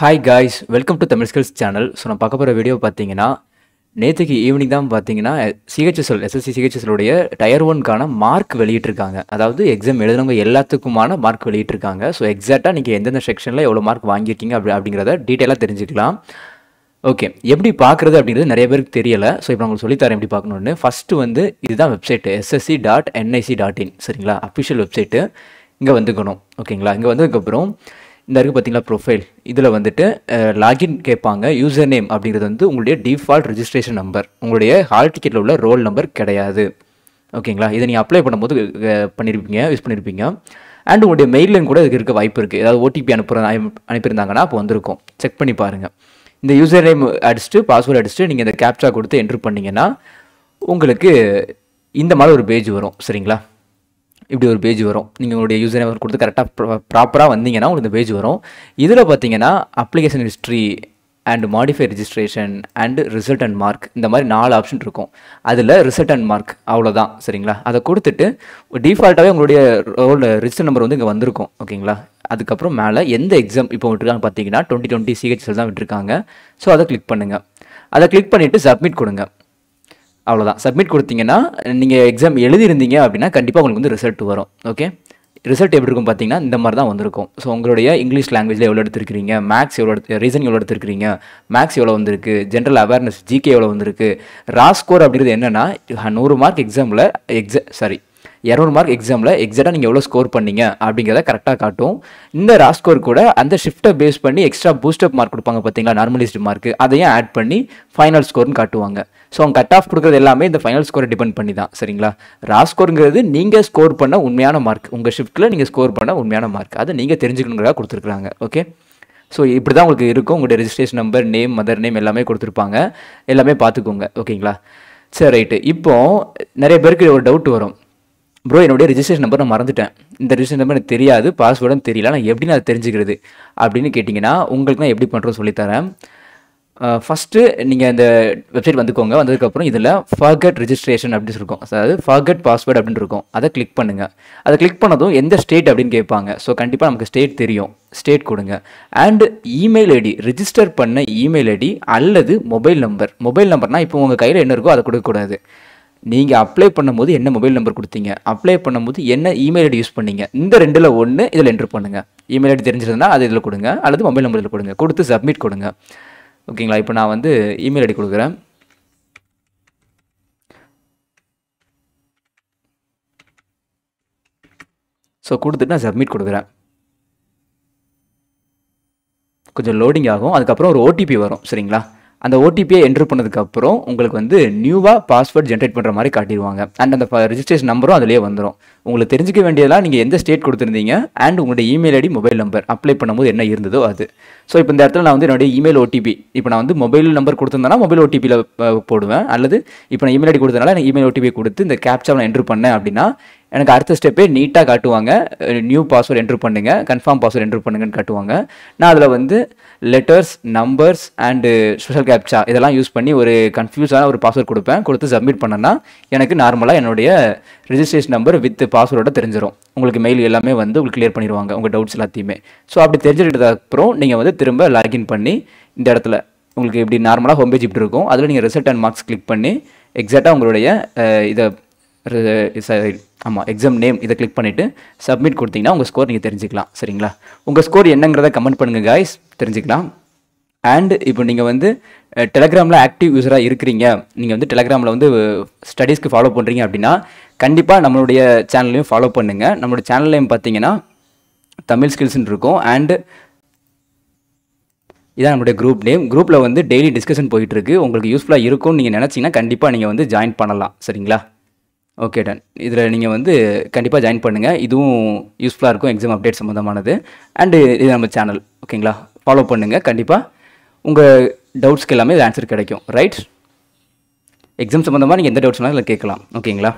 hi guys welcome to Tamil skills channel so நான் பார்க்க போகிற வீடியோ பார்த்தீங்கன்னா நேற்றுக்கு ஈவினிங் தான் பார்த்தீங்கன்னா சிஹெச்எஸ்எல் எஸ்எஸ்சி சிஹெச்எஸ்எலுடைய டயர் ஒன்க்கான மார்க் வெளியிட்டிருக்காங்க அதாவது எக்ஸாம் எழுதுனவங்க எல்லாத்துக்குமான மார்க் வெளியிட்டிருக்காங்க ஸோ எக்ஸாக்டாக நீங்கள் எந்தெந்த செக்ஷனில் எவ்வளோ மார்க் வாங்கியிருக்கீங்க அப்படி அப்படிங்கிறத டீட்டெயிலாக தெரிஞ்சுக்கலாம் ஓகே எப்படி பார்க்குறது அப்படிங்கிறது நிறைய பேருக்கு தெரியலை ஸோ இப்போ உங்களுக்கு சொல்லித்தரேன் எப்படி பார்க்கணுன்னு ஃபஸ்ட்டு வந்து இதுதான் website SSC dot NIC dot in சரிங்களா அஃபிஷியல் வெப்சைட்டு இங்கே வந்துக்கணும் ஓகேங்களா இங்கே வந்ததுக்கப்புறம் இந்த இருக்குது பார்த்தீங்களா ப்ரொஃபைல் இதில் வந்துட்டு லாகின் கேட்பாங்க யூசர் நேம் அப்படிங்கிறது வந்து உங்களுடைய டிஃபால்ட் ரெஜிஸ்ட்ரேஷன் நம்பர் உங்களுடைய ஹால் டிக்கெட்டில் உள்ள ரோல் நம்பர் கிடையாது ஓகேங்களா இதை நீங்கள் அப்ளை பண்ணும்போது பண்ணியிருப்பீங்க யூஸ் பண்ணியிருப்பீங்க அண்ட் உங்களுடைய மெயிலையும் கூட இதுக்கு இருக்க வாய்ப்பு இருக்குது ஏதாவது ஓடிபி அனுப்புற அனுப்பியிருந்தாங்கன்னா அப்போ வந்திருக்கும் செக் பண்ணி பாருங்கள் இந்த யூசர் நேம் அடிச்சுட்டு பாஸ்வேர்டு அடிச்சுட்டு நீங்கள் இந்த கேப்சா கொடுத்து என்ட்ரு பண்ணிங்கன்னா உங்களுக்கு இந்த மாதிரி ஒரு பேஜ் வரும் சரிங்களா இப்படி ஒரு பேஜ் வரும் நீங்கள் உங்களுடைய யூசர் நேம் கொடுத்து கரெக்டாக ப்ராப்பராக வந்தீங்கன்னா உங்களுக்கு இந்த பேஜ் வரும் இதில் பார்த்தீங்கன்னா application history and modify registration and result and mark இந்த மாதிரி நாலு ஆப்ஷன் இருக்கும் அதில் ரிசல்ட் அண்ட் மார்க் அவ்வளோதான் சரிங்களா அதை கொடுத்துட்டு டிஃபால்ட்டாகவே உங்களுடைய ரோல் ரிஜிஸ்டர் நம்பர் வந்து இங்கே வந்திருக்கும் ஓகேங்களா அதுக்கப்புறம் மேலே எந்த எக்ஸாம் இப்போ விட்டுருக்காங்க பார்த்தீங்கன்னா டுவெண்ட்டி டுவெண்ட்டி சிஹெச்எல் தான் விட்டுருக்காங்க ஸோ அதை கிளிக் பண்ணுங்கள் அதை கிளிக் பண்ணிவிட்டு சப்மிட் கொடுங்க அவ்வளோதான் சப்மிட் கொடுத்தீங்கன்னா நீங்கள் எக்ஸாம் எழுதியிருந்தீங்க அப்படின்னா கண்டிப்பாக உங்களுக்கு வந்து ரிசல்ட் வரும் ஓகே ரிசல்ட் எப்படி இருக்கும் பார்த்தீங்கன்னா இந்த மாதிரி தான் வந்திருக்கும் ஸோ உங்களுடைய இங்கிலீஷ் லாங்குவேஜில் எவ்வளோ எடுத்துருக்கீங்க மேக்ஸ் எவ்வளோ எடுத்து ரீசன் எவ்வளோ எடுத்துருக்கிறீங்க மேக்ஸ் எவ்வளோ வந்திருக்கு ஜென்ரல் அவேர்னஸ் ஜிகே எவ்வளோ வந்திருக்கு ஸ்கோர் அப்படிங்கிறது என்னென்னா நூறு மார்க் எக்ஸாமில் எக்ஸா சாரி இரநூறு மார்க் எக்ஸாமில் எக்ஸாக்டாக நீங்கள் எவ்வளோ ஸ்கோர் பண்ணீங்க அப்படிங்கிறத கரெக்டாக காட்டும் இந்த ராஸ் ஸ்கோர் கூட அந்த ஷிஃப்ட்டை பேஸ் பண்ணி எக்ஸ்ட்ரா பூஸ்டப் மார்க் கொடுப்பாங்க பார்த்தீங்களா நார்மலிஸ்ட் மார்க் அதையும் ஆட் பண்ணி ஃபைனல் ஸ்கோர்னு காட்டுவாங்க ஸோ அவங்க கட் ஆஃப் கொடுக்குறது எல்லாமே இந்த ஃபைனல் ஸ்கோரை டிபெண்ட் பண்ணி தான் சரிங்களா ரா ஸ்கோருங்கிறது நீங்கள் ஸ்கோர் பண்ண உண்மையான மார்க் உங்கள் ஷிஃப்ட்டில் நீங்கள் ஸ்கோர் பண்ண உண்மையான மார்க் அதை நீங்கள் தெரிஞ்சுக்கணுங்கிறதா கொடுத்துருக்குறாங்க ஓகே ஸோ இப்படி தான் உங்களுக்கு இருக்கும் உங்களுடைய registration number name mother name எல்லாமே கொடுத்துருப்பாங்க எல்லாமே பார்த்துக்கோங்க ஓகேங்களா சரி ரைட்டு இப்போது நிறைய பேருக்கு ஒரு டவுட் வரும் ப்ரோ என்னுடைய ரிஜிஸ்ட்ரேஷன் நம்பர் நான் மறந்துட்டேன் இந்த ரிஜிஸ்ட்ரேஷன் நம்பர் எனக்கு தெரியாது பாஸ்வேர்டும் தெரியல நான் எப்படி நான் தெரிஞ்சுக்கிறது அப்படின்னு கேட்டிங்கன்னா உங்களுக்கு நான் எப்படி பண்ணுறோம் சொல்லித்தரேன் ஃபஸ்ட்டு நீங்கள் இந்த வெப்சைட் வந்துக்கோங்க வந்ததுக்கப்புறம் இதில் ஃபர்கட் ரிஜிஸ்ட்ரேஷன் அப்படின்னு இருக்கும் அதாவது ஃபர்கட் பாஸ்வேர்டு அப்படின்னு இருக்கும் அதை கிளிக் பண்ணுங்கள் அதை கிளிக் பண்ணதும் எந்த ஸ்டேட் அப்படின்னு கேட்பாங்க ஸோ கண்டிப்பாக நமக்கு ஸ்டேட் தெரியும் ஸ்டேட் கொடுங்க அண்டு இமெயில் ஐடி ரிஜிஸ்டர் பண்ண இமெயில் ஐடி அல்லது மொபைல் நம்பர் மொபைல் நம்பர்னால் இப்போ உங்கள் கையில் என்ன இருக்கோ அதை கொடுக்கக்கூடாது நீங்கள் அப்ளை பண்ணும்போது என்ன மொபைல் நம்பர் கொடுத்தீங்க அப்ளை பண்ணும்போது என்ன இமெயில் ஐடி யூஸ் பண்ணீங்க இந்த ரெண்டில் ஒன்று இதில் என்ட்ரு பண்ணுங்கள் இமெயில் ஐடி தெரிஞ்சிருந்தா அது இதில் கொடுங்க அல்லது மொபைல் நம்பர் இதில் கொடுங்க கொடுத்து சப்மிட் கொடுங்க ஓகேங்களா இப்போ நான் வந்து இமெயில் ஐடி கொடுக்குறேன் ஸோ கொடுத்துட்டு நான் சப்மிட் கொடுக்குறேன் கொஞ்சம் லோடிங் ஆகும் அதுக்கப்புறம் ஒரு ஓடிபி வரும் சரிங்களா அந்த ஓடிபியை என்ட்ரு பண்ணதுக்கப்புறம் உங்களுக்கு வந்து நியூவாக பாஸ்வேர்ட் ஜென்ரேட் பண்ணுற மாதிரி காட்டிடுவாங்க அண்ட் அந்த ரிஜிஸ்ட்ரேஷன் நம்பரும் அதிலே வந்துடும் உங்களுக்கு தெரிஞ்சிக்க வேண்டியதெல்லாம் நீங்கள் எந்த ஸ்டேட் கொடுத்துருந்தீங்க அண்ட் உங்களுடைய email ID mobile number apply பண்ணும்போது என்ன இருந்ததோ அது ஸோ இப்போ இந்த இடத்துல நான் வந்து என்னுடைய இமெயில் ஓடிபி இப்போ நான் வந்து மொபைல் நம்பர் கொடுத்துருந்தேன்னா மொபைல் ஓடிபியில் போடுவேன் அல்லது இப்போ நான் இமெயில் ஐடி கொடுத்தனால எனக்கு இமெயில் ஓடிபி கொடுத்து இந்த கேப்சா நான் என்ட்ரு பண்ணேன் அப்படின்னா எனக்கு அடுத்த ஸ்டெப்பே நீட்டாக காட்டுவாங்க நியூ பாஸ்வேர்டு என்ட்ரு பண்ணுங்கள் கன்ஃபார்ம் பாஸ்வேர்டு என்ட்ரு பண்ணுங்கன்னு காட்டுவாங்க நான் அதில் வந்து letters numbers and special captcha இதெல்லாம் யூஸ் பண்ணி ஒரு கன்ஃபியூஸான ஒரு பாஸ்வேர்டு கொடுப்பேன் கொடுத்து சப்மிட் பண்ணேன்னா எனக்கு நார்மலாக என்னுடைய ரிஜிஸ்ட்ரேஷன் நம்பர் வித் பாஸ்வேர்டோட தெரிஞ்சிடும் உங்களுக்கு மெயில் எல்லாமே வந்து உங்களுக்கு கிளியர் பண்ணிடுவாங்க உங்கள் டவுட்ஸ் எல்லாத்தையுமே ஸோ அப்படி தெரிஞ்சுக்கிட்டதுக்கப்புறம் நீங்கள் வந்து திரும்ப லாகின் பண்ணி இந்த இடத்துல உங்களுக்கு இப்படி நார்மலாக ஹோம் பேஜ் இப்படி இருக்கும் அதில் நீங்கள் ரிசல்ட் அண்ட் மார்க்ஸ் கிளிக் பண்ணி எக்ஸாக்டாக உங்களுடைய இதை ஆமாம் எக்ஸாம் நேம் இதை கிளிக் பண்ணிவிட்டு சப்மிட் கொடுத்தீங்கன்னா உங்கள் ஸ்கோர் நீங்கள் தெரிஞ்சுக்கலாம் சரிங்களா உங்கள் ஸ்கோர் என்னங்கிறத கமெண்ட் பண்ணுங்கள் காய்ஸ் தெரிஞ்சுக்கலாம் அண்ட் இப்போ நீங்கள் வந்து டெலகிராமில் ஆக்டிவ் யூஸராக இருக்கிறீங்க நீங்கள் வந்து டெலகிராமில் வந்து ஸ்டடீஸ்க்கு ஃபாலோ பண்ணுறீங்க அப்படின்னா கண்டிப்பாக நம்மளுடைய சேனல்லையும் ஃபாலோ பண்ணுங்கள் நம்மளோட சேனல்லையும் பார்த்தீங்கன்னா தமிழ் ஸ்கில்ஸ்ன்னு இருக்கும் அண்டு இதான் நம்மளுடைய குரூப் நேம் குரூப்பில் வந்து டெய்லி டிஸ்கஷன் போயிட்டுருக்கு உங்களுக்கு யூஸ்ஃபுல்லாக இருக்கும்னு நீங்கள் நினச்சிங்கன்னா கண்டிப்பாக நீங்கள் வந்து ஜாயின் பண்ணலாம் சரிங்களா ஓகே டன் இதில் நீங்கள் வந்து கண்டிப்பாக ஜாயின் பண்ணுங்கள் இதுவும் யூஸ்ஃபுல்லாக இருக்கும் எக்ஸாம் அப்டேட் சம்மந்தமானது அண்டு இது நம்ம சேனல் ஓகேங்களா ஃபாலோ பண்ணுங்கள் கண்டிப்பாக உங்கள் டவுட்ஸ்க்கு எல்லாமே ஆன்சர் கிடைக்கும் ரைட் எக்ஸாம் சம்மந்தமாக நீங்கள் எந்த டவுட்ஸ் வேணாலும் கேட்கலாம் ஓகேங்களா